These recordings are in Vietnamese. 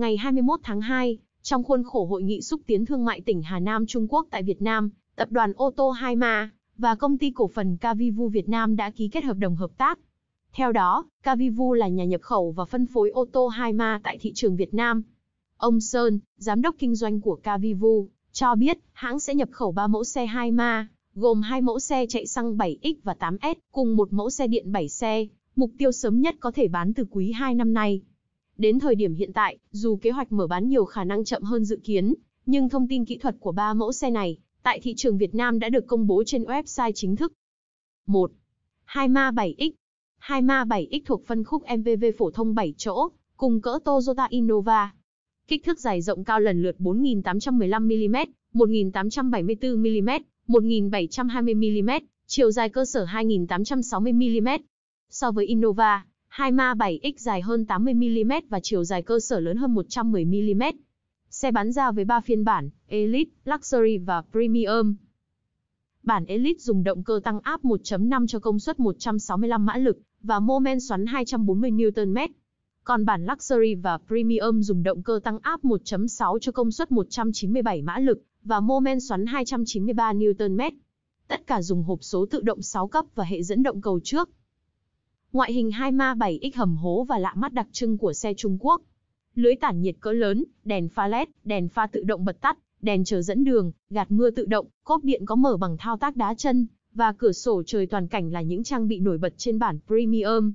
Ngày 21 tháng 2, trong khuôn khổ hội nghị xúc tiến thương mại tỉnh Hà Nam Trung Quốc tại Việt Nam, tập đoàn ô tô Hai Ma và công ty cổ phần Cavivu Việt Nam đã ký kết hợp đồng hợp tác. Theo đó, Cavivu là nhà nhập khẩu và phân phối ô tô Hai Ma tại thị trường Việt Nam. Ông Sơn, giám đốc kinh doanh của Cavivu, cho biết hãng sẽ nhập khẩu 3 mẫu xe Hai Ma, gồm hai mẫu xe chạy xăng 7X và 8S cùng một mẫu xe điện 7 xe, mục tiêu sớm nhất có thể bán từ quý 2 năm nay. Đến thời điểm hiện tại, dù kế hoạch mở bán nhiều khả năng chậm hơn dự kiến, nhưng thông tin kỹ thuật của ba mẫu xe này tại thị trường Việt Nam đã được công bố trên website chính thức. 1. 2 Ma 7X 2 Ma 7X thuộc phân khúc MPV phổ thông 7 chỗ, cùng cỡ Toyota Innova. Kích thước dài rộng cao lần lượt 4.815mm, 1.874mm, 1.720mm, chiều dài cơ sở 2.860mm. So với Innova, hai ma 7X dài hơn 80mm và chiều dài cơ sở lớn hơn 110mm. Xe bán ra với 3 phiên bản, Elite, Luxury và Premium. Bản Elite dùng động cơ tăng áp 1.5 cho công suất 165 mã lực và mô men xoắn 240 Nm. Còn bản Luxury và Premium dùng động cơ tăng áp 1.6 cho công suất 197 mã lực và mô men xoắn 293 Nm. Tất cả dùng hộp số tự động 6 cấp và hệ dẫn động cầu trước ngoại hình hai ma bảy x hầm hố và lạ mắt đặc trưng của xe Trung Quốc. Lưới tản nhiệt cỡ lớn, đèn pha LED, đèn pha tự động bật tắt, đèn chờ dẫn đường, gạt mưa tự động, cốp điện có mở bằng thao tác đá chân, và cửa sổ trời toàn cảnh là những trang bị nổi bật trên bản Premium.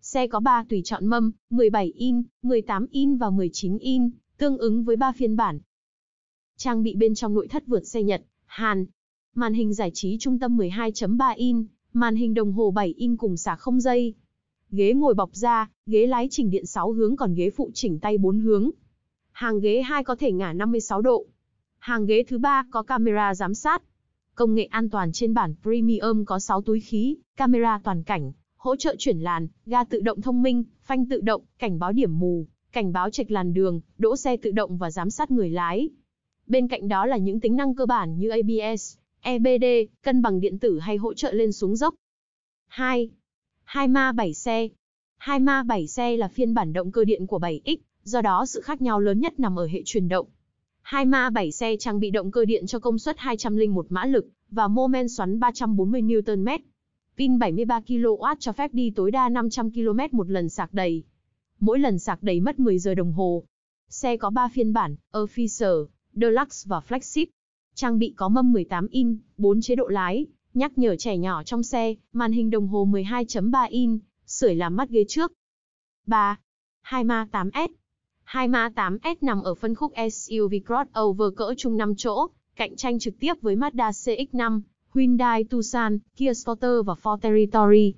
Xe có 3 tùy chọn mâm, 17 in, 18 in và 19 in, tương ứng với 3 phiên bản. Trang bị bên trong nội thất vượt xe Nhật, Hàn. Màn hình giải trí trung tâm 12.3 in, màn hình đồng hồ 7 in cùng xả không dây. Ghế ngồi bọc da, ghế lái chỉnh điện 6 hướng còn ghế phụ chỉnh tay 4 hướng. Hàng ghế 2 có thể ngả 56 độ. Hàng ghế thứ 3 có camera giám sát. Công nghệ an toàn trên bản Premium có 6 túi khí, camera toàn cảnh, hỗ trợ chuyển làn, ga tự động thông minh, phanh tự động, cảnh báo điểm mù, cảnh báo trạch làn đường, đỗ xe tự động và giám sát người lái. Bên cạnh đó là những tính năng cơ bản như ABS, EBD, cân bằng điện tử hay hỗ trợ lên xuống dốc. 2. Hai ma 7 xe. Hai ma 7 xe là phiên bản động cơ điện của 7X, do đó sự khác nhau lớn nhất nằm ở hệ truyền động. Hai ma 7 xe trang bị động cơ điện cho công suất 201 mã lực và mô men xoắn 340 Nm. Pin 73 kW cho phép đi tối đa 500 km một lần sạc đầy. Mỗi lần sạc đầy mất 10 giờ đồng hồ. Xe có 3 phiên bản, Officer, Deluxe và Flagship trang bị có mâm 18 in, 4 chế độ lái, nhắc nhở trẻ nhỏ trong xe, màn hình đồng hồ 12.3 in, sưởi làm mắt ghế trước. 3. 2Ma 8S 2Ma 8S nằm ở phân khúc SUV crossover cỡ trung 5 chỗ, cạnh tranh trực tiếp với Mazda CX-5, Hyundai Tucson, Kia Sporter và Ford Territory.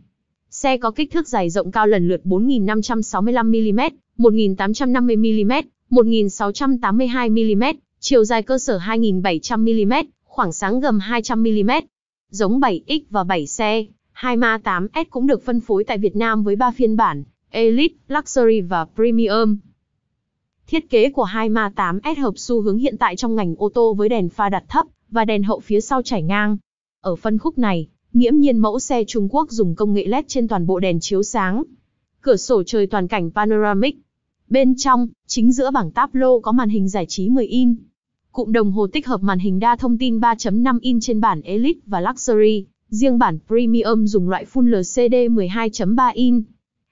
Xe có kích thước dài rộng cao lần lượt 4.565 mm, 1.850 mm, 1.682 mm chiều dài cơ sở 2.700mm, khoảng sáng gầm 200mm. Giống 7X và 7C, 2MA8S cũng được phân phối tại Việt Nam với 3 phiên bản, Elite, Luxury và Premium. Thiết kế của 2MA8S hợp xu hướng hiện tại trong ngành ô tô với đèn pha đặt thấp và đèn hậu phía sau trải ngang. Ở phân khúc này, nghiễm nhiên mẫu xe Trung Quốc dùng công nghệ LED trên toàn bộ đèn chiếu sáng. Cửa sổ trời toàn cảnh panoramic. Bên trong, chính giữa bảng táp lô có màn hình giải trí 10 inch. Cụm đồng hồ tích hợp màn hình đa thông tin 3.5 inch trên bản Elite và Luxury, riêng bản Premium dùng loại Full LCD 12.3 inch.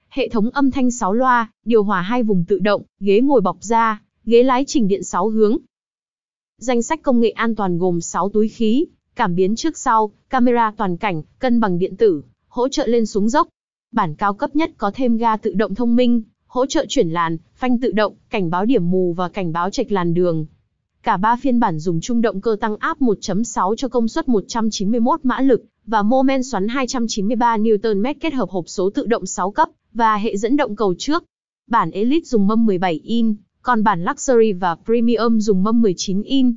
Hệ thống âm thanh 6 loa, điều hòa hai vùng tự động, ghế ngồi bọc da, ghế lái chỉnh điện 6 hướng. Danh sách công nghệ an toàn gồm 6 túi khí, cảm biến trước sau, camera toàn cảnh, cân bằng điện tử, hỗ trợ lên xuống dốc. Bản cao cấp nhất có thêm ga tự động thông minh, hỗ trợ chuyển làn, phanh tự động, cảnh báo điểm mù và cảnh báo trạch làn đường. Cả ba phiên bản dùng chung động cơ tăng áp 1.6 cho công suất 191 mã lực và mô men xoắn 293 Nm kết hợp hộp số tự động 6 cấp và hệ dẫn động cầu trước. Bản Elite dùng mâm 17 in, còn bản Luxury và Premium dùng mâm 19 in.